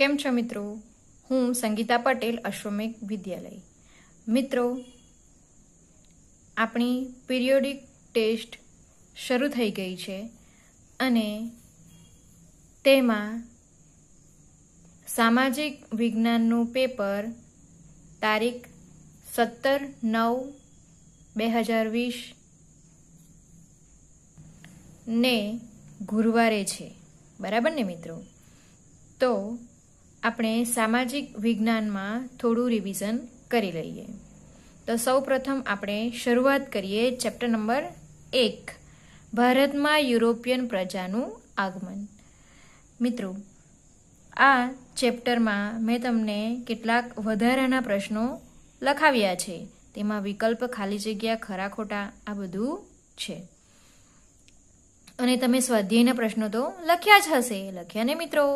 કેમ છો મિત્રો હું સંગીતા પટેલ અશ્વમેક વિદ્યાલય મિત્રો આપણી પિરિયોડિક ટેસ્ટ શરૂ થઈ ગઈ છે અને તેમાં સામાજિક વિજ્ઞાનનું પેપર તારીખ સત્તર નવ બે હજાર વીસ ને ગુરુવારે છે બરાબર ને મિત્રો તો આપણે સામાજિક વિજ્ઞાનમાં થોડું રિવિઝન કરી લઈએ તો સૌપ્રથમ આપણે શરૂઆત કરીએ ચેપ્ટર નંબર એક ભારતમાં યુરોપિયન પ્રજાનું આગમન મિત્રો આ ચેપ્ટરમાં મેં તમને કેટલાક વધારાના પ્રશ્નો લખાવ્યા છે તેમાં વિકલ્પ ખાલી જગ્યા ખરા ખોટા આ બધું છે અને તમે સ્વાધ્યાયના પ્રશ્નો તો લખ્યા જ હશે લખ્યા ને મિત્રો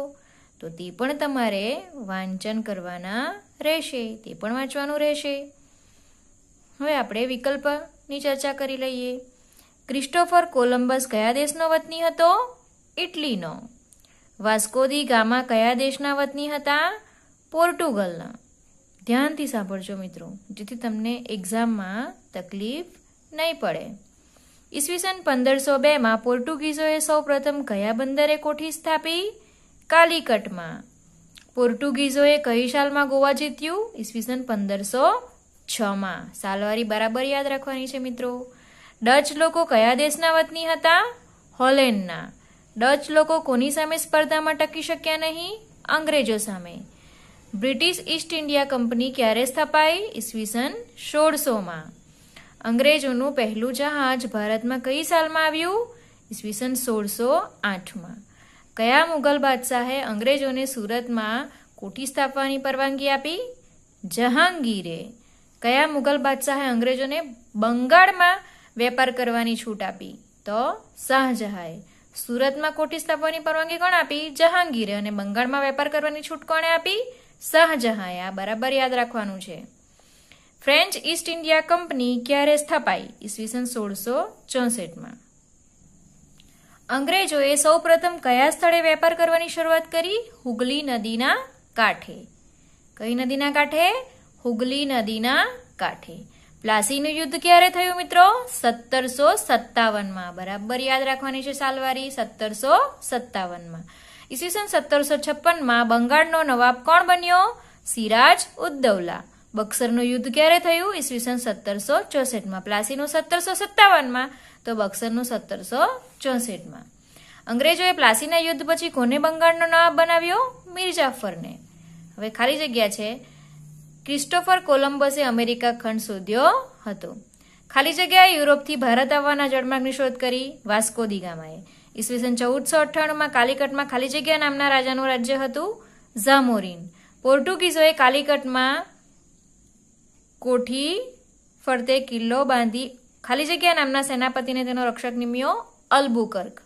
તો તે પણ તમારે વાંચન કરવાના રહેશે તે પણ વાંચવાનું રહેશે હવે આપણે વિકલ્પની ચર્ચા કરી લઈએ ક્રિસ્ટોફર કોલંબસ કયા દેશનો વતની હતો ઇટલીનો વાસ્કો દી ગામા કયા દેશના વતની હતા પોર્ટુગલના ધ્યાનથી સાંભળજો મિત્રો જેથી તમને એક્ઝામમાં તકલીફ નહીં પડે ઈસવીસન પંદરસો બેમાં પોર્ટુગીઝોએ સૌપ્રથમ કયા બંદરે કોઠી સ્થાપી કાલિકટમાં પોર્ટુગીઝોએ કઈ સાલમાં ગોવા જીત્યું ઈસવીસન પંદરસો છમાં સાલવારી બરાબર યાદ રાખવાની છે મિત્રો ડચ લોકો કયા દેશના વતની હતા હોલેન્ડના ડચ લોકો કોની સામે સ્પર્ધામાં ટકી શક્યા નહીં અંગ્રેજો સામે બ્રિટિશ ઈસ્ટ ઇન્ડિયા કંપની ક્યારે સ્થપાઈ ઈસવીસન સોળસોમાં અંગ્રેજોનું પહેલું જહાજ ભારતમાં કઈ સાલમાં આવ્યું ઈસવીસન સોળસો આઠમાં કયા મુગલ બાદશાહે અંગ્રેજોને સુરતમાં કોઠી સ્થાપવાની પરવાનગી આપી જહાંગીરે કયા મુગલ બાદશાહે અંગ્રેજોને બંગાળમાં વેપાર કરવાની છૂટ આપી તો શાહજહાએ સુરતમાં કોઠી સ્થાપવાની પરવાનગી કોણ આપી જહાંગીરે અને બંગાળમાં વેપાર કરવાની છૂટ કોણે આપી શાહજહાએ આ બરાબર યાદ રાખવાનું છે ફ્રેન્ચ ઈસ્ટ ઇન્ડિયા કંપની ક્યારે સ્થપાઈ ઈસવીસન સોળસો ચોસઠમાં અંગ્રેજોએ સૌપ્રથમ કયા સ્થળે વેપાર કરવાની શરૂઆત કરી હુગલી નદીના કાંઠે કઈ નદીના કાંઠે હુગલી નદીના કાંઠે પ્લાસીનું યુદ્ધ ક્યારે થયું મિત્રો સત્તરસો સત્તાવનમાં બરાબર યાદ રાખવાની છે સાલવારી સત્તરસો સત્તાવનમાં ઈસવીસન સત્તરસો છપ્પનમાં બંગાળનો નવાબ કોણ બન્યો સિરાજ ઉદ્દૌલા બક્સરનું યુદ્ધ ક્યારે થયું ઈસવીસન સત્તરસો ચોસઠમાં પ્લાસીનું સત્તરસો સત્તાવનમાં તો બક્સરનું સત્તરસો ચોસઠમાં અંગ્રેજોએ પ્લાસીના યુદ્ધ પછી કોને બંગાળનો નવાબ બનાવ્યો મિરજાફરને હવે ખાલી જગ્યા છે ક્રિસ્ટોફર કોલંબસે અમેરિકા ખંડ શોધ્યો હતો ખાલી જગ્યાએ યુરોપથી ભારત આવવાના જળમાર્ગની શોધ કરી વાસ્કો દિગામાએ ઈસવીસન ચૌદસો અઠ્ઠાણુંમાં કાલિકટમાં ખાલી જગ્યા નામના રાજાનું રાજ્ય હતું ઝામોરિન પોર્ટુગીઝોએ કાલિકટમાં કોઠી ફરતે કિલ્લો બાંધી ખાલી જગ્યા નામના સેનાપતિને તેનો રક્ષક નિમ્યો અલ્બુકર્ક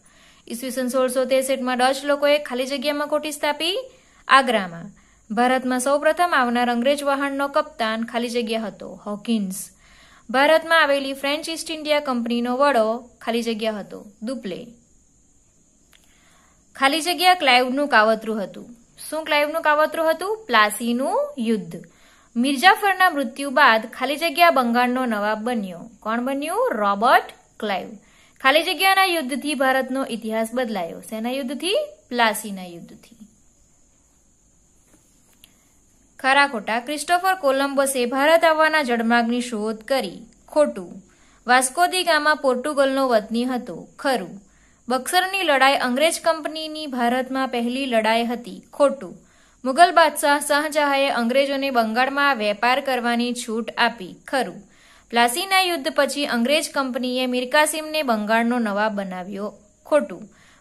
ઈસવીસન સોળસો ત્રેસઠમાં ડચ લોકોએ ખાલી જગ્યામાં કોઠી સ્થાપી આગ્રામાં ભારતમાં સૌપ્રથમ આવનાર અંગ્રેજ વહાણનો કપ્તાન ખાલી જગ્યા હતો હોકિન્સ ભારતમાં આવેલી ફ્રેન્ચ ઈસ્ટ ઇન્ડિયા કંપનીનો વડો ખાલી જગ્યા હતો દુપ્લે ખાલી જગ્યા ક્લાઇવનું કાવતરું હતું શું ક્લાઇવનું કાવતરું હતું પ્લાસીનું યુદ્ધ મિર્જાફરના મૃત્યુ બાદ ખાલી જગ્યા બંગાળનો નવાબ બન્યો કોણ બન્યું રોબર્ટ ક્લાઇવ ખાલી જગ્યાના યુદ્ધથી ભારતનો ઇતિહાસ બદલાયો સેના યુદ્ધથી પ્લાસીના યુદ્ધથી ખરા ખોટા ક્રિસ્ટોફર કોલમ્બસે ભારત આવવાના જળમાર્ગની શોધ કરી ખોટું વાસ્કોદી ગામા પોર્ટુગલનો વતની હતો ખરું બક્સરની લડાઈ અંગ્રેજ કંપનીની ભારતમાં પહેલી લડાઈ હતી ખોટું મુઘલ બાદશાહ શાહજહાએ અંગ્રેજોને બંગાળમાં વેપાર કરવાની છૂટ આપી ખરું પ્લાસીના યુદ્ધ પછી અંગ્રેજ કંપનીએ મીરકાસિમને બંગાળનો નવાબ બનાવ્યો ખોટું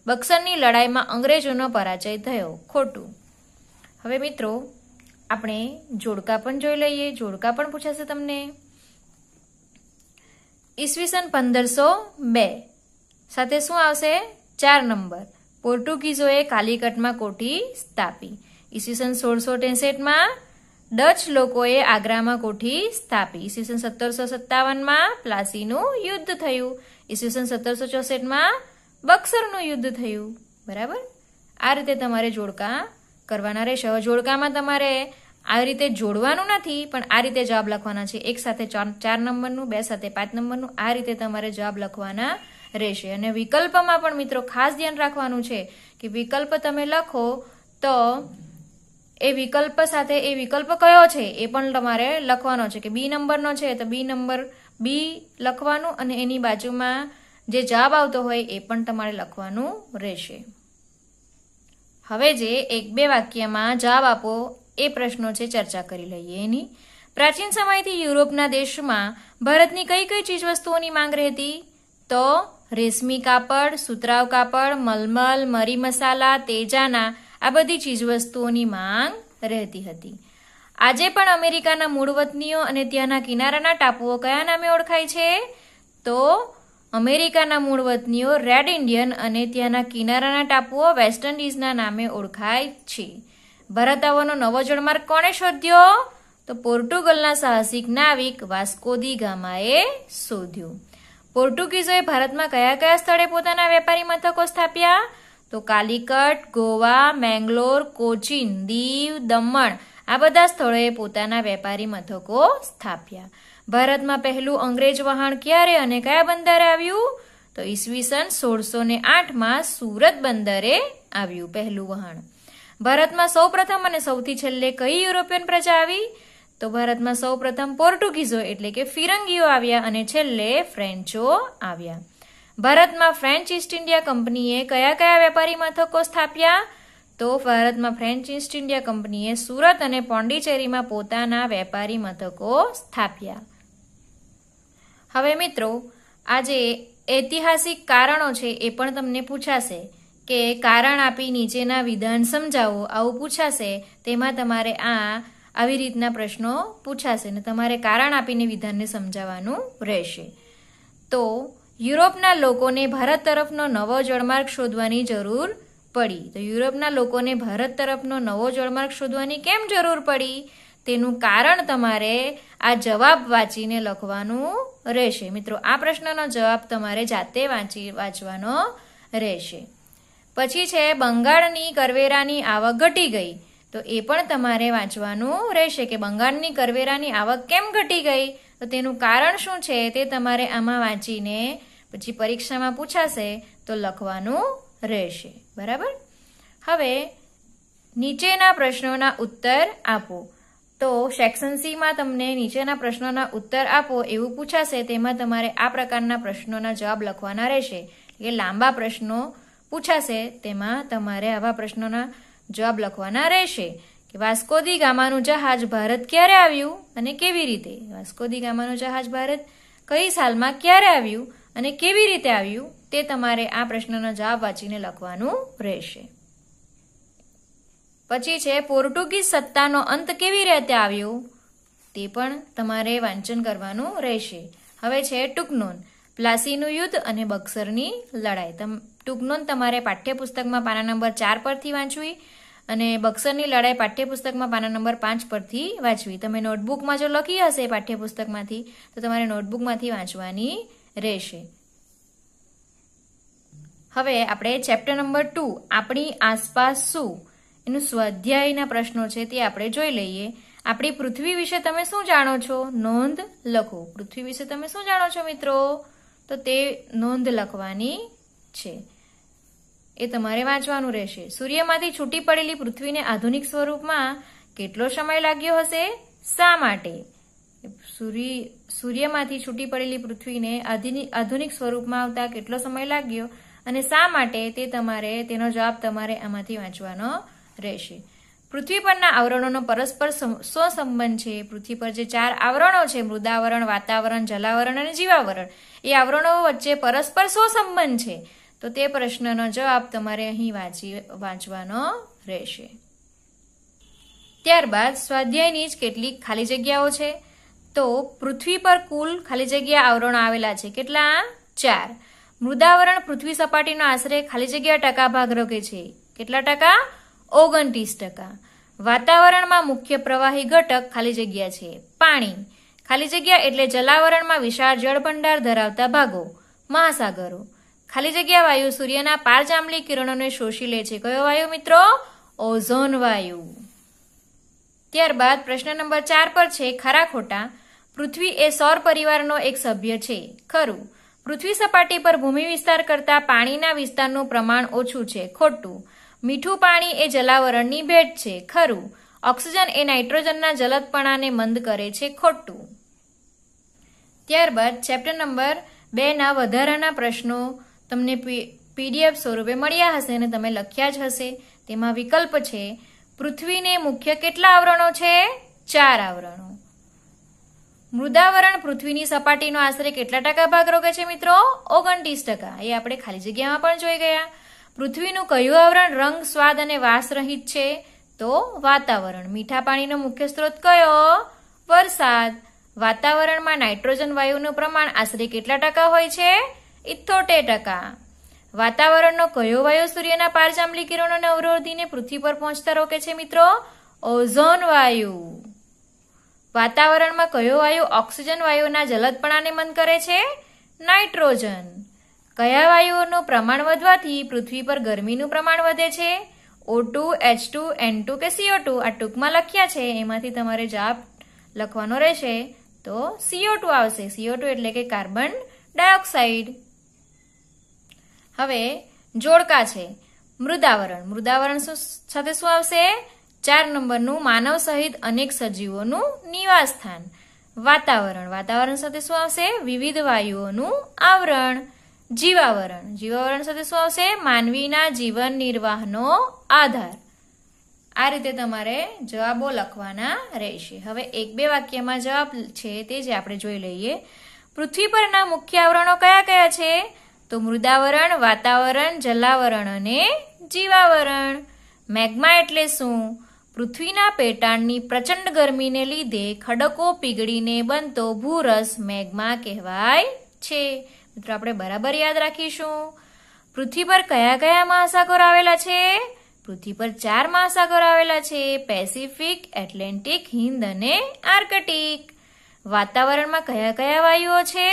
બક્સરની લડાઈમાં અંગ્રેજોનો પરાજય થયો ખોટું હવે મિત્રો આપણે જોડકા પણ જોઈ લઈએ જોડકા પણ પૂછાશે તમને ઈસવીસન પંદરસો બે સાથે શું આવશે ચાર નંબર પોર્ટુગીઝોએ કાલિકટમાં કોઠી સ્થાપી ઈસવીસન સોળસો ત્રેસઠમાં ડચ લોકોએ આગ્રામાં કોઠી સ્થાપી ઈસવીસન સત્તરસો સત્તાવનમાં પ્લાસીનું યુદ્ધ થયું ઈસવીસન સત્તરસો ચોસઠમાં બક્સરનું યુદ્ધ થયું બરાબર આ રીતે તમારે જોડકા કરવાના રહેશે હવે જોડકામાં તમારે આ રીતે જોડવાનું નથી પણ આ રીતે જવાબ લખવાના છે એક સાથે ચાર નંબરનું બે સાથે પાંચ નંબરનું આ રીતે તમારે જવાબ લખવાના રહેશે અને વિકલ્પમાં પણ મિત્રો ખાસ ધ્યાન રાખવાનું છે કે વિકલ્પ તમે લખો તો એ વિકલ્પ સાથે એ વિકલ્પ કયો છે એ પણ તમારે લખવાનો છે કે બી નંબરનો છે તો બી નંબર બી લખવાનું અને એની બાજુમાં જે જવાબ આવતો હોય એ પણ તમારે લખવાનું રહેશે હવે જે એક બે વાક્યમાં જવાબ આપો એ પ્રશ્નો છે ચર્ચા કરી લઈએ એની પ્રાચીન સમયથી યુરોપના દેશમાં ભારતની કઈ કઈ ચીજવસ્તુઓની માંગ રહેતી તો રેશમી કાપડ સુતરાવ કાપડ મલમલ મરી મસાલા તેજાના આ બધી ચીજવસ્તુઓની માંગ રહેતી હતી આજે પણ અમેરિકાના મૂળ વતનીઓ અને ત્યાંના કિનારાના ટાપુઓ કયા નામે ઓળખાય છે તો અમેરિકાના મૂળ વતનીઓ રેડ ઇન્ડિયન અને ત્યાંના કિનારાના ટાપુઓ વેસ્ટ ઇન્ડિઝના નામે ઓળખાય છે ભારત આવવાનો નવો જળમાર્ગ કોણે શોધ્યો તો પોર્ટુગલના સાહસિક નાવિક વાસ્કોદી ગામાએ શોધ્યું પોર્ટુગીઝોએ ભારતમાં કયા કયા સ્થળે પોતાના વેપારી મથકો સ્થાપ્યા તો કાલિકટ ગોવા મેંગ્લોર કોચીન દીવ દમણ આ બધા સ્થળોએ પોતાના વેપારી મથકો સ્થાપ્યા ભારતમાં પહેલું અંગ્રેજ વહાણ ક્યારે અને કયા બંદરે આવ્યું તો ઈસવીસન સોળસો ને આઠમાં સુરત બંદરે આવ્યું પહેલું વહાણ ભારતમાં સૌપ્રથમ અને સૌથી છેલ્લે કઈ યુરોપિયન પ્રજા આવી તો ભારતમાં સૌપ્રથમ પોર્ટુગીઝો એટલે કે ફિરંગીઓ આવ્યા અને છેલ્લે ફ્રેન્ચો આવ્યા ભારતમાં ફ્રેન્ચ ઇસ્ટ ઇન્ડિયા કંપનીએ કયા કયા વેપારી મથકો સ્થાપ્યા તો ભારતમાં ફ્રેન્ચ ઇસ્ટ ઇન્ડિયા કંપનીએ સુરત અને પોંડિચેરીમાં પોતાના વેપારી મથકો સ્થાપ્યા હવે મિત્રો આજે ઐતિહાસિક કારણો છે એ પણ તમને પૂછાશે કે કારણ આપી નીચેના વિધાન સમજાવો આવું પૂછાશે તેમાં તમારે આ આવી રીતના પ્રશ્નો પૂછાશે ને તમારે કારણ આપીને વિધાનને સમજાવવાનું રહેશે તો યુરોપના લોકોને ભારત તરફનો નવો જળમાર્ગ શોધવાની જરૂર પડી તો યુરોપના લોકોને ભારત તરફનો નવો જળમાર્ગ શોધવાની કેમ જરૂર પડી તેનું કારણ તમારે આ જવાબ વાંચીને લખવાનું રહેશે મિત્રો આ પ્રશ્નનો જવાબ તમારે જાતે વાંચી વાંચવાનો રહેશે પછી છે બંગાળની કરવેરાની આવક ઘટી ગઈ તો એ પણ તમારે વાંચવાનું રહેશે કે બંગાળની કરવેરાની આવક કેમ ઘટી ગઈ તો તેનું કારણ શું છે તે તમારે આમાં વાંચીને પછી પરીક્ષામાં પૂછાશે તો લખવાનું રહેશે બરાબર હવે નીચેના પ્રશ્નોના ઉત્તર આપો તો સેક્શન સીમાં તમને નીચેના પ્રશ્નોના ઉત્તર આપો એવું પૂછાશે તેમાં તમારે આ પ્રકારના પ્રશ્નોના જવાબ લખવાના રહેશે એટલે લાંબા પ્રશ્નો પૂછાશે તેમાં તમારે આવા પ્રશ્નોના જવાબ લખવાના રહેશે કે વાસ્કોદી ગામાનું જહાજ ભારત ક્યારે આવ્યું અને કેવી રીતે વાસ્કોદી ગામાનું જહાજ ભારત કઈ સાલમાં ક્યારે આવ્યું અને કેવી રીતે આવ્યું તે તમારે આ પ્રશ્નનો જવાબ વાંચીને લખવાનું રહેશે પછી છે પોર્ટુગીઝ સત્તાનો અંત કેવી રીતે આવ્યો તે પણ તમારે વાંચન કરવાનું રહેશે હવે છે ટૂંકનોન પ્લાસીનું યુદ્ધ અને બક્સરની લડાઈ ટૂંકનોન તમારે પાઠ્યપુસ્તકમાં પાના નંબર ચાર પરથી વાંચવી અને બક્સરની લડાઈ પાઠ્યપુસ્તકમાં પાના નંબર પાંચ પરથી વાંચવી તમે નોટબુકમાં જો લખી હશે પાઠ્યપુસ્તકમાંથી તો તમારે નોટબુકમાંથી વાંચવાની રહેશે હવે આપણે ચેપ્ટર નંબર ટુ આપણી આસપાસ શું એનું સ્વાધ્યાયના પ્રશ્નો છે તે આપણે જોઈ લઈએ આપણી પૃથ્વી વિશે તમે શું જાણો છો નોંધ લખો પૃથ્વી વિશે તમે શું જાણો છો મિત્રો તો તે નોંધ લખવાની છે એ તમારે વાંચવાનું રહેશે સૂર્યમાંથી છૂટી પડેલી પૃથ્વીને આધુનિક સ્વરૂપમાં કેટલો સમય લાગ્યો હશે શા માટે સૂર્ય સૂર્યમાંથી છૂટી પડેલી પૃથ્વીને આધુનિક સ્વરૂપમાં આવતા કેટલો સમય લાગ્યો અને શા માટે તે તમારે તેનો જવાબ તમારે આમાંથી વાંચવાનો રહેશે પૃથ્વી પરના આવરણોનો પરસ્પર સહસંબંધ છે પૃથ્વી પર જે ચાર આવરણો છે મૃદાવરણ વાતાવરણ જલાવરણ અને જીવાવરણ એ આવરણો વચ્ચે પરસ્પર સહસંબંધ છે તો તે પ્રશ્નનો જવાબ તમારે અહીં વાંચી વાંચવાનો રહેશે ત્યારબાદ સ્વાધ્યાયની જ કેટલીક ખાલી જગ્યાઓ છે તો પૃથ્વી પર કુલ ખાલી જગ્યા આવરણો આવેલા છે કેટલા ચાર મૃદાવરણ પૃથ્વી સપાટીનો આશરે ખાલી જગ્યા ટકા ભાગ રોકે છે કેટલા ટકા ઓગણત્રીસ ટકા વાતાવરણમાં મુખ્ય પ્રવાહી ઘટક ખાલી જગ્યા છે પાણી ખાલી જગ્યા એટલે જલાવરણમાં વિશાળ જળભંડાર ધરાવતા ભાગો મહાસાગરો ખાલી જગ્યા વાયુ સૂર્યના પાર પારજાંબલી કિરણોને શોષી લે છે કયો વાયુ મિત્રો ઓઝોન વાયુ ત્યારબાદ પ્રશ્ન નંબર ચાર પર છે ખરા ખોટા પૃથ્વી એ સૌર પરિવારનો એક સભ્ય છે ખરું પૃથ્વી સપાટી પર ભૂમિ વિસ્તાર કરતાં પાણીના વિસ્તારનું પ્રમાણ ઓછું છે ખોટું મીઠું પાણી એ જલાવરણની ભેટ છે ખરું ઓક્સિજન એ નાઇટ્રોજનના જલદપણાને મંદ કરે છે ખોટું ત્યારબાદ ચેપ્ટર નંબર બેના વધારાના પ્રશ્નો તમને પીડીએફ સ્વરૂપે મળ્યા હશે અને તમે લખ્યા જ હશે તેમાં વિકલ્પ છે પૃથ્વીને મુખ્ય કેટલા આવરણો છે ચાર આવરણો મૃદાવરણ પૃથ્વીની સપાટીનો આશરે કેટલા ટકા ભાગ રોગે છે મિત્રો ઓગણત્રીસ ટકા એ આપણે ખાલી જગ્યામાં પણ જોઈ ગયા પૃથ્વીનું કયું આવરણ રંગ સ્વાદ અને વાસરહિત છે તો વાતાવરણ મીઠા પાણીનો મુખ્ય સ્ત્રોત કયો વરસાદ વાતાવરણમાં નાઇટ્રોજન વાયુનું પ્રમાણ આશરે કેટલા ટકા હોય છે ઇથોતેર ટકા વાતાવરણનો કયો વાયુ સૂર્યના પારજાંબલી કિરણોને અવરોધીને પૃથ્વી પર પહોંચતા રોકે છે મિત્રો ઓઝોન વાયુ વાતાવરણમાં કયો વાયુ ઓક્સિજન વાયુના જલદપણાને મન કરે છે નાઇટ્રોજન કયા વાયુઓનું પ્રમાણ વધવાથી પૃથ્વી પર ગરમીનું પ્રમાણ વધે છે O two H two N two કે સીઓ ટુ આ ટૂંકમાં લખ્યા છે એમાંથી તમારે જવાબ લખવાનો રહેશે તો સીઓ ટુ આવશે સીઓ ટુ એટલે કે કાર્બન ડાયોક્સાઇડ હવે જોડકા છે મૃદાવરણ મૃદાવરણ સાથે શું આવશે ચાર નંબરનું માનવ સહિત અનેક સજીવોનું નિવાસ સ્થાન વાતાવરણ વાતાવરણ સાથે શું આવશે વિવિધ વાયુઓનું આવરણ જીવાવરણ જીવાવરણ સાથે શું આવશે માનવીના જીવન નિર્વાહનો આધાર આ રીતે તમારે જવાબો લખવાના રહેશે હવે એક બે વાક્યમાં જવાબ છે તે જ આપણે જોઈ લઈએ પૃથ્વી પરના મુખ્ય આવરણો કયા કયા છે તો મૃદાવરણ વાતાવરણ જલાવરણ અને જીવાવરણ મેગ્મા એટલે શું પૃથ્વીના પેટાણની પ્રચંડ ગરમીને લીધે ખડકો પીગળીને બનતો ભૂરસ મેગ્મા કહેવાય છે મિત્રો આપણે બરાબર યાદ રાખીશું પૃથ્વી પર કયા કયા મહાસાગર આવેલા છે પૃથ્વી પર ચાર મહાસાગર આવેલા છે પેસિફિક એટલેન્ટિક હિન્દ અને આર્કટિક વાતાવરણમાં કયા કયા વાયુઓ છે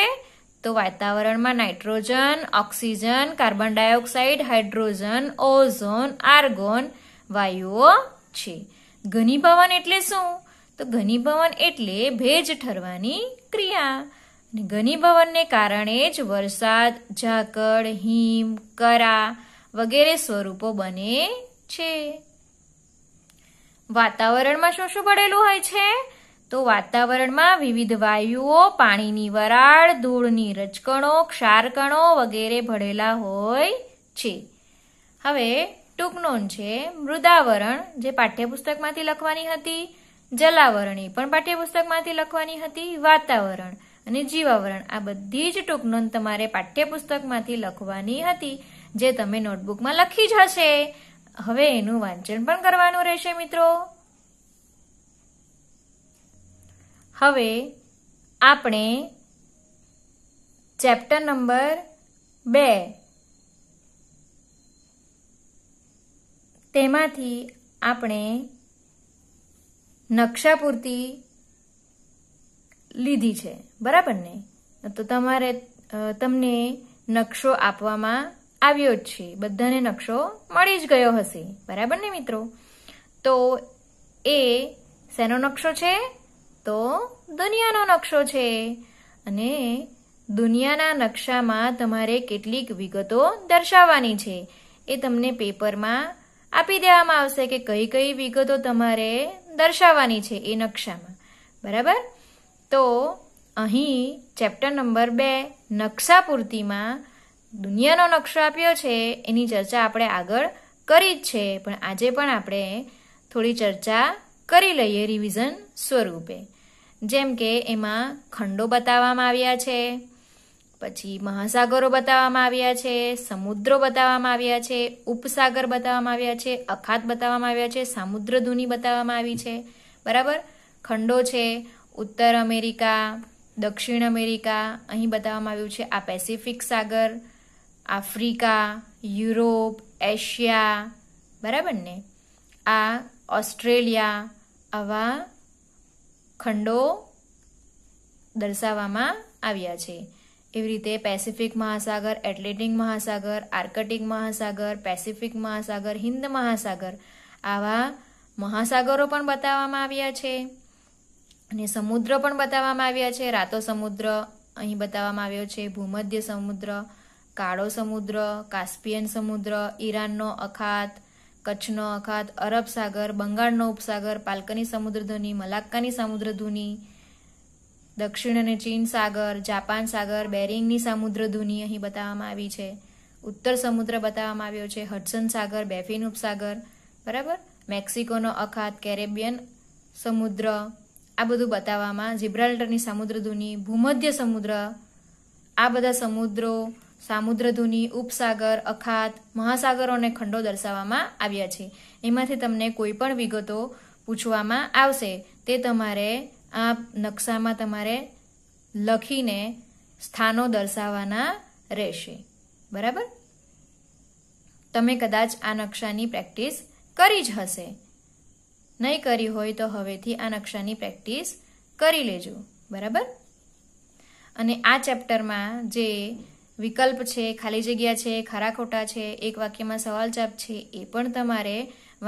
તો વાતાવરણમાં nitrogen oxygen carbon dioxide hydrogen ozone argon વાયુઓ છે ઘનીભવન એટલે શું તો ઘનીભવન એટલે ભેજ ઠરવાની ક્રિયા ઘનીભવનને કારણે જ વરસાદ ઝાકળ હિમ કરા વગેરે સ્વરૂપો બને છે વાતાવરણમાં શું શું પડેલું હોય છે તો વાતાવરણમાં વિવિધ વાયુઓ પાણીની વરાળ ધૂળની રજકણો ક્ષારકણો વગેરે ભળેલા હોય છે હવે ટૂંક નોંધ છે મૃદાવરણ જે પાઠ્યપુસ્તકમાંથી લખવાની હતી જલાવરણ એ પણ પાઠ્યપુસ્તકમાંથી લખવાની હતી વાતાવરણ અને જીવાવરણ આ બધી જ ટૂંક નોંધ તમારે પાઠ્યપુસ્તકમાંથી લખવાની હતી જે તમે નોટબુકમાં લખી જ હશે હવે એનું વાંચન પણ કરવાનું રહેશે મિત્રો હવે આપણે ચેપ્ટર નંબર બે તેમાંથી આપણે નકશા પૂરતી લીધી છે બરાબર ને તો તમારે તમને નકશો આપવામાં આવ્યો જ છે બધાને નકશો મળી જ ગયો હશે બરાબર ને મિત્રો તો એ શેનો નકશો છે તો દુનિયાનો નકશો છે અને દુનિયાના નકશામાં તમારે કેટલીક વિગતો દર્શાવવાની છે એ તમને પેપરમાં આપી દેવામાં આવશે કે કઈ કઈ વિગતો તમારે દર્શાવવાની છે એ નકશામાં બરાબર તો અહીં ચેપ્ટર નંબર બે નકશા પૂર્તિમાં દુનિયાનો નકશો આપ્યો છે એની ચર્ચા આપણે આગળ કરી જ છે પણ આજે પણ આપણે થોડી ચર્ચા કરી લઈએ રિવિઝન સ્વરૂપે જેમ કે એમાં ખંડો બતાવવામાં આવ્યા છે પછી મહાસાગરો બતાવવામાં આવ્યા છે સમુદ્રો બતાવવામાં આવ્યા છે ઉપસાગર બતાવવામાં આવ્યા છે અખાત બતાવવામાં આવ્યા છે સામુદ્ર ધૂની બતાવવામાં આવી છે બરાબર ખંડો છે ઉત્તર અમેરિકા દક્ષિણ અમેરિકા અહીં બતાવવામાં આવ્યું છે આ પેસિફિક સાગર આફ્રિકા યુરોપ એશિયા બરાબર ને આ ઓસ્ટ્રેલિયા આવા ખંડો દર્શાવવામાં આવ્યા છે એવી રીતે પેસિફિક મહાસાગર એટલેટિક મહાસાગર આર્કટિક મહાસાગર પેસિફિક મહાસાગર હિન્દ મહાસાગર આવા મહાસાગરો પણ બતાવવામાં આવ્યા છે અને સમુદ્ર પણ બતાવવામાં આવ્યા છે રાતો સમુદ્ર અહીં બતાવવામાં આવ્યો છે ભૂમધ્ય સમુદ્ર કાળો સમુદ્ર કાસ્પિયન સમુદ્ર ઈરાનનો અખાત કચ્છનો અખાત અરબ સાગર બંગાળનો ઉપસાગર પાલકની સમુદ્રધુની મલાક્કાની સમુદ્રધુની દક્ષિણ અને ચીન સાગર જાપાન સાગર બેરિંગની સમુદ્રધુની અહીં બતાવવામાં આવી છે ઉત્તર સમુદ્ર બતાવવામાં આવ્યો છે હડસન સાગર બેફિન ઉપસાગર બરાબર મેક્સિકોનો અખાત કેરેબિયન સમુદ્ર આ બધું બતાવવામાં જિબ્રાલ્ટરની સમુદ્રધુની ભૂમધ્ય સમુદ્ર આ બધા સમુદ્રો સામુદ્રધુની ઉપસાગર અખાત મહાસાગરો અને ખંડો દર્શાવવામાં આવ્યા છે એમાંથી તમને કોઈ પણ વિગતો પૂછવામાં આવશે તે તમારે આ નકશામાં તમારે લખીને સ્થાનો દર્શાવવાના રહેશે બરાબર તમે કદાચ આ નકશાની પ્રેક્ટિસ કરી જ હશે નહીં કરી હોય તો હવેથી આ નકશાની પ્રેક્ટિસ કરી લેજો બરાબર અને આ ચેપ્ટરમાં જે વિકલ્પ છે ખાલી જગ્યા છે ખરા ખોટા છે એક વાક્યમાં સવાલ જવાબ છે એ પણ તમારે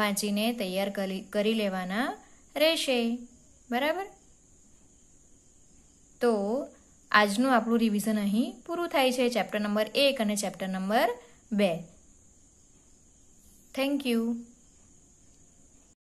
વાંચીને તૈયાર કરી લેવાના રહેશે બરાબર તો આજનું આપણું રિવિઝન અહીં પૂરું થાય છે ચેપ્ટર નંબર એક અને ચેપ્ટર નંબર બે થેન્ક યુ